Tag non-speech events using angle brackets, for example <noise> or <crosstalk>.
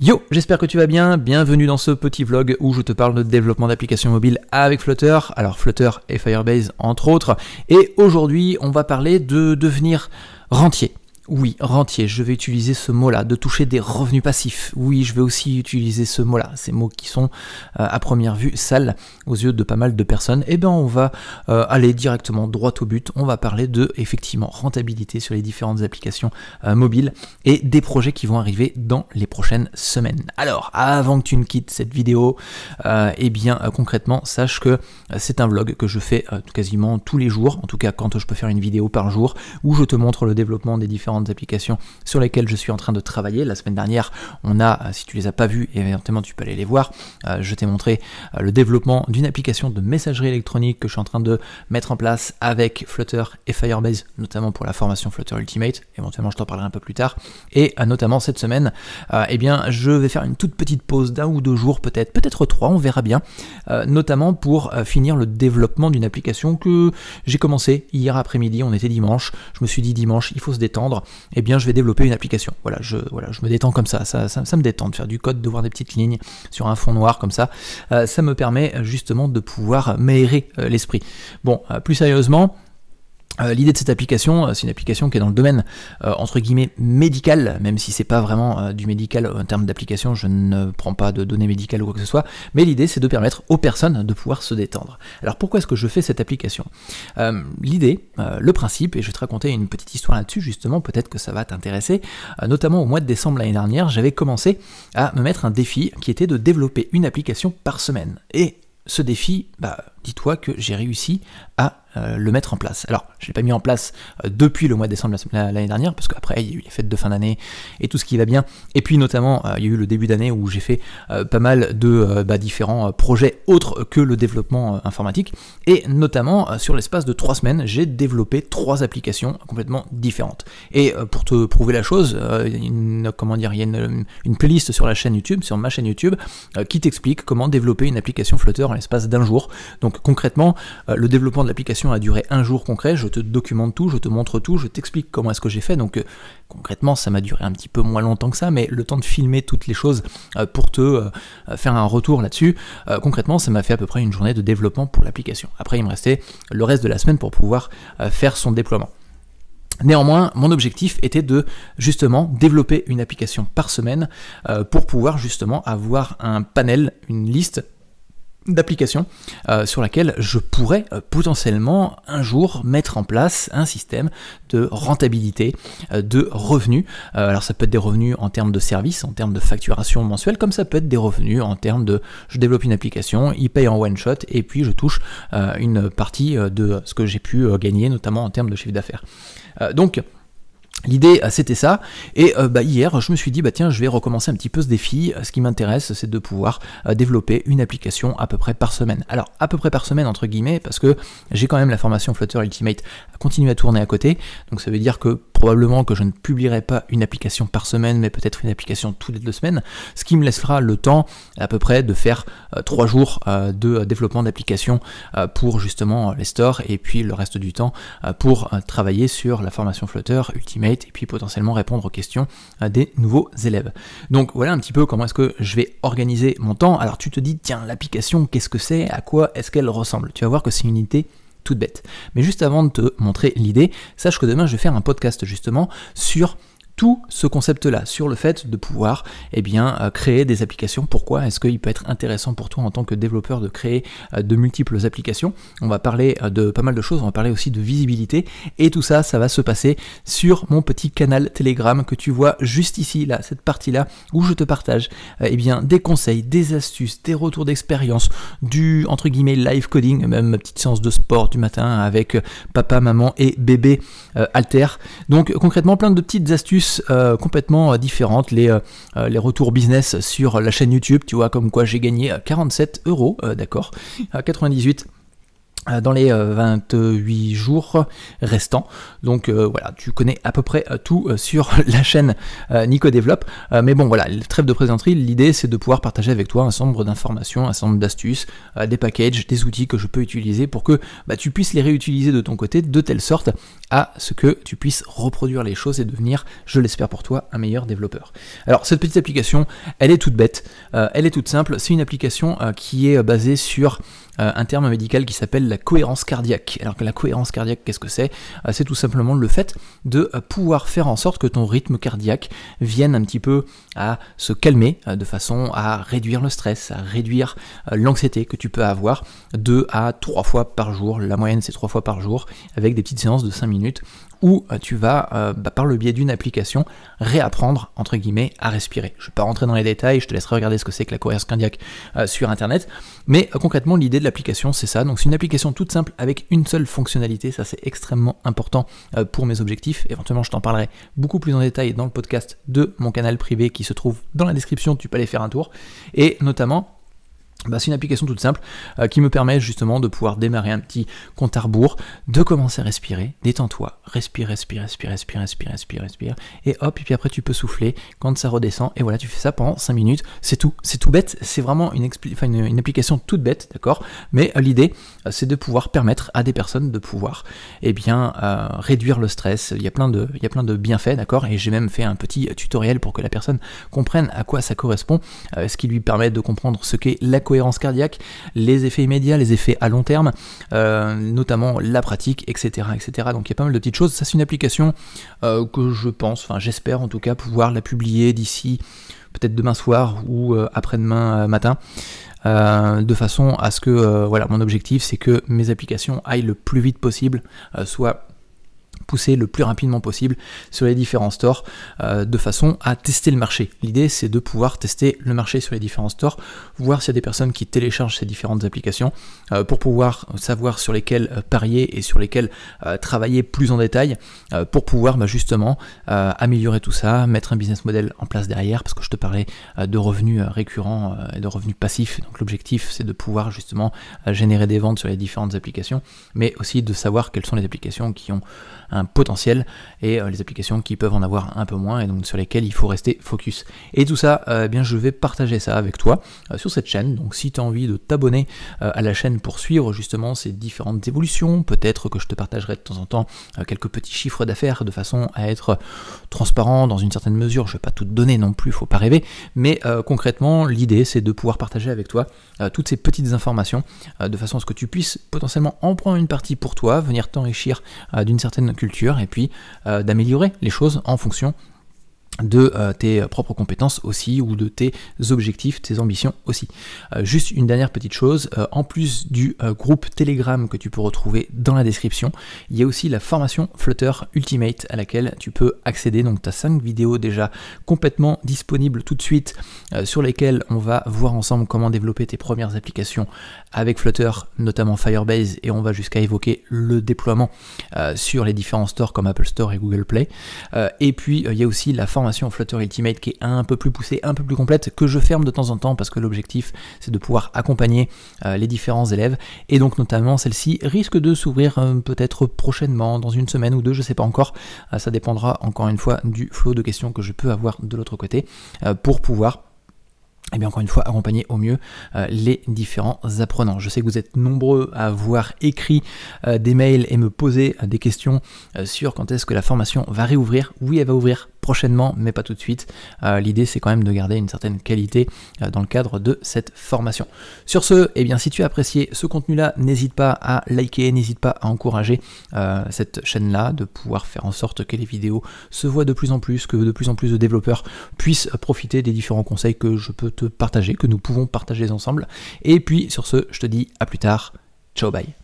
Yo, j'espère que tu vas bien, bienvenue dans ce petit vlog où je te parle de développement d'applications mobiles avec Flutter, alors Flutter et Firebase entre autres, et aujourd'hui on va parler de devenir rentier. Oui, rentier, je vais utiliser ce mot-là, de toucher des revenus passifs. Oui, je vais aussi utiliser ce mot-là, ces mots qui sont euh, à première vue sales aux yeux de pas mal de personnes. Eh bien, on va euh, aller directement droit au but. On va parler de, effectivement, rentabilité sur les différentes applications euh, mobiles et des projets qui vont arriver dans les prochaines semaines. Alors, avant que tu ne quittes cette vidéo, eh bien, concrètement, sache que c'est un vlog que je fais quasiment tous les jours, en tout cas quand je peux faire une vidéo par jour, où je te montre le développement des différents applications sur lesquelles je suis en train de travailler. La semaine dernière, on a, euh, si tu les as pas vues, évidemment tu peux aller les voir, euh, je t'ai montré euh, le développement d'une application de messagerie électronique que je suis en train de mettre en place avec Flutter et Firebase, notamment pour la formation Flutter Ultimate, éventuellement je t'en parlerai un peu plus tard, et notamment cette semaine, et eh bien je vais faire une toute petite pause d'un ou deux jours peut-être, peut-être trois, on verra bien, notamment pour finir le développement d'une application que j'ai commencé hier après-midi, on était dimanche, je me suis dit dimanche il faut se détendre, eh bien je vais développer une application. Voilà, je, me détends comme ça. Ça, me détend de faire du code, de voir des petites lignes sur un fond noir comme ça. Euh, ça me permet euh, justement de pouvoir m'aérer euh, l'esprit. Bon, plus sérieusement, euh, l'idée de cette application, euh, c'est une application qui est dans le domaine euh, entre guillemets médical, même si c'est pas vraiment du médical en termes d'application, je ne prends pas de données médicales ou quoi que ce soit, mais l'idée c'est de permettre aux personnes de pouvoir se détendre. Alors pourquoi est-ce que je fais cette application L'idée, le principe, et je vais te raconter une petite histoire là-dessus justement, peut-être que ça va t'intéresser, notamment au mois de décembre l'année dernière, j'avais commencé à me mettre un défi qui était de développer une application par semaine. Et ce défi, bah, dis-toi que j'ai réussi à euh, le mettre en place. Alors, je ne l'ai pas mis en place euh, depuis le mois de décembre l'année dernière, parce qu'après, il y a eu les fêtes de fin d'année et tout ce qui va bien. Et puis, notamment, euh, il y a eu le début d'année où j'ai fait pas mal de bah, différents projets autres que le développement informatique. Et notamment, sur l'espace de trois semaines, j'ai développé trois applications complètement différentes. Et pour te prouver la chose, il y a une, une, playlist sur la chaîne YouTube, sur ma chaîne YouTube, qui t'explique comment développer une application Flutter en l'espace d'un jour. Donc, concrètement, le développement de l'application a duré un jour concret, je te documente tout, je te montre tout, je t'explique comment est-ce que j'ai fait. Donc euh, concrètement, ça m'a duré un petit peu moins longtemps que ça, mais le temps de filmer toutes les choses euh, pour te euh, faire un retour là-dessus, concrètement, ça m'a fait à peu près une journée de développement pour l'application. Après, il me restait le reste de la semaine pour pouvoir faire son déploiement. Néanmoins, mon objectif était de justement développer une application par semaine pour pouvoir justement avoir un panel, une liste d'application euh, sur laquelle je pourrais euh, potentiellement un jour mettre en place un système de rentabilité, euh, de revenus. alors ça peut être des revenus en termes de services, en termes de facturation mensuelle, comme ça peut être des revenus en termes de je développe une application, il paye en one shot et puis je touche une partie de ce que j'ai pu gagner, notamment en termes de chiffre d'affaires. donc L'idée, euh, c'était ça. Et euh, bah, hier, je me suis dit, bah, tiens, je vais recommencer un petit peu ce défi. Euh, ce qui m'intéresse, c'est de pouvoir développer une application à peu près par semaine. Alors, à peu près par semaine, entre guillemets, parce que j'ai quand même la formation Flutter Ultimate à continuer à tourner à côté. Donc, ça veut dire que probablement que je ne publierai pas une application par semaine, mais peut-être une application toutes les deux semaines, ce qui me laissera le temps à peu près de faire euh, trois jours euh, de euh, développement d'applications pour justement les stores et puis le reste du temps pour travailler sur la formation Flutter Ultimate et puis potentiellement répondre aux questions des nouveaux élèves. Donc voilà un petit peu comment est-ce que je vais organiser mon temps. Alors tu te dis, tiens, l'application, qu'est-ce que c'est À quoi est-ce qu'elle ressemble Tu vas voir que c'est une unité toute bête. Mais juste avant de te montrer l'idée, sache que demain je vais faire un podcast justement sur tout ce concept-là, sur le fait de pouvoir eh bien, euh, créer des applications. Pourquoi est-ce qu'il peut être intéressant pour toi en tant que développeur de créer euh, de multiples applications On va parler euh, de pas mal de choses, on va parler aussi de visibilité, et tout ça, ça va se passer sur mon petit canal Telegram que tu vois juste ici, là, cette partie-là, où je te partage eh bien, des conseils, des astuces, des retours d'expérience, du entre guillemets live coding, même ma petite séance de sport du matin avec papa, maman et bébé alter. Donc concrètement, plein de petites astuces euh, complètement euh, différentes, les, euh, les retours business sur la chaîne YouTube, tu vois, comme quoi j'ai gagné 47 euros, d'accord, à 98 euh, dans les 28 euh, jours restants. Donc euh, voilà, tu connais à peu près tout sur <laughs> la chaîne Nico Développe. mais bon voilà, le trêve de présenterie, l'idée c'est de pouvoir partager avec toi un certain nombre d'informations, un certain nombre d'astuces, des packages, des outils que je peux utiliser pour que bah, tu puisses les réutiliser de ton côté de telle sorte à ce que tu puisses reproduire les choses et devenir, je l'espère pour toi, un meilleur développeur. Alors cette petite application, elle est toute bête, elle est toute simple, c'est une application qui est basée sur euh, un terme médical qui s'appelle la cohérence cardiaque. Alors que la cohérence cardiaque, qu'est-ce que c'est euh, C'est tout simplement le fait de euh, pouvoir faire en sorte que ton rythme cardiaque vienne un petit peu à se calmer de façon à réduire le stress, à réduire l'anxiété que tu peux avoir deux à trois fois par jour. La moyenne, c'est trois fois par jour avec des petites séances de cinq minutes où euh, tu vas, euh, bah, par le biais d'une application, réapprendre, entre guillemets, à respirer. Je ne vais pas rentrer dans les détails, je te laisserai regarder ce que c'est que la cohérence cardiaque euh, sur Internet, mais concrètement, l'idée de l'application, c'est ça. Donc c'est une application toute simple avec une seule fonctionnalité, ça c'est extrêmement important pour mes objectifs. Éventuellement, je t'en parlerai beaucoup plus en détail dans le podcast de mon canal privé qui se trouve dans la description, tu peux aller faire un tour. Et notamment, bah, c'est une application toute simple euh, qui me permet justement de pouvoir démarrer un petit compte à rebours, de commencer à respirer, détends-toi, respire, respire, respire, respire, respire, respire, respire, et hop, et puis après tu peux souffler quand ça redescend, et voilà, tu fais ça pendant 5 minutes, c'est tout, c'est tout bête, c'est vraiment une, application toute bête, d'accord, mais euh, l'idée euh, c'est de pouvoir permettre à des personnes de pouvoir, eh bien, réduire le stress, il y a plein de, il y a plein de bienfaits, d'accord, et j'ai même fait un petit tutoriel pour que la personne comprenne à quoi ça correspond, ce qui lui permet de comprendre ce qu'est la cardiaque, les effets immédiats, les effets à long terme, euh, notamment la pratique, etc., etc. Donc il y a pas mal de petites choses. Ça, c'est une application euh, que je pense, enfin j'espère en tout cas, pouvoir la publier d'ici peut-être demain soir ou euh, après-demain matin. de façon à ce que voilà mon objectif c'est que mes applications aillent le plus vite possible soit pousser le plus rapidement possible sur les différents stores euh, de façon à tester le marché. L'idée c'est de pouvoir tester le marché sur les différents stores, voir s'il y a des personnes qui téléchargent ces différentes applications euh, pour pouvoir savoir sur lesquelles euh, parier et sur lesquelles travailler plus en détail pour pouvoir bah, justement améliorer tout ça, mettre un business model en place derrière parce que je te parlais de revenus récurrents et de revenus passifs. Donc l'objectif c'est de pouvoir justement générer des ventes sur les différentes applications mais aussi de savoir quelles sont les applications qui ont potentiel et euh, les applications qui peuvent en avoir un peu moins et donc sur lesquelles il faut rester focus. Et tout ça, euh, eh bien je vais partager ça avec toi euh, sur cette chaîne. Donc si tu as envie de t'abonner à la chaîne pour suivre justement ces différentes évolutions, peut-être que je te partagerai de temps en temps quelques petits chiffres d'affaires de façon à être transparent dans une certaine mesure. Je vais pas tout donner non plus, faut pas rêver, mais concrètement, l'idée c'est de pouvoir partager avec toi toutes ces petites informations de façon à ce que tu puisses potentiellement en prendre une partie pour toi, venir t'enrichir d'une certaine et puis euh, d'améliorer les choses en fonction de euh, tes euh, propres compétences aussi ou de tes objectifs, tes ambitions aussi. Euh, juste une dernière petite chose, en plus du groupe Telegram que tu peux retrouver dans la description, il y a aussi la formation Flutter Ultimate à laquelle tu peux accéder. Donc tu as 5 vidéos déjà complètement disponibles tout de suite sur lesquelles on va voir ensemble comment développer tes premières applications avec Flutter, notamment Firebase et on va jusqu'à évoquer le déploiement sur les différents stores comme Apple Store et Google Play. et puis il y a aussi la formation formation Flutter Ultimate qui est un peu plus poussée, un peu plus complète, que je ferme de temps en temps parce que l'objectif c'est de pouvoir accompagner euh, les différents élèves. Et donc notamment celle-ci risque de s'ouvrir euh, peut-être prochainement, dans une semaine ou deux, je sais pas encore. Euh, ça dépendra encore une fois du flot de questions que je peux avoir de l'autre côté pour pouvoir et eh bien encore une fois, accompagner au mieux les différents apprenants. Je sais que vous êtes nombreux à avoir écrit des mails et me poser des questions sur quand est-ce que la formation va réouvrir. Oui, elle va ouvrir prochainement, mais pas tout de suite. Euh, l'idée, c'est quand même de garder une certaine qualité euh, dans le cadre de cette formation. Sur ce, eh bien, si tu as apprécié ce contenu-là, n'hésite pas à liker, n'hésite pas à encourager euh, cette chaîne-là, de pouvoir faire en sorte que les vidéos se voient de plus en plus, que de plus en plus de développeurs puissent profiter des différents conseils que je peux te partager, que nous pouvons partager ensemble. Et puis, sur ce, je te dis à plus tard. Ciao, bye.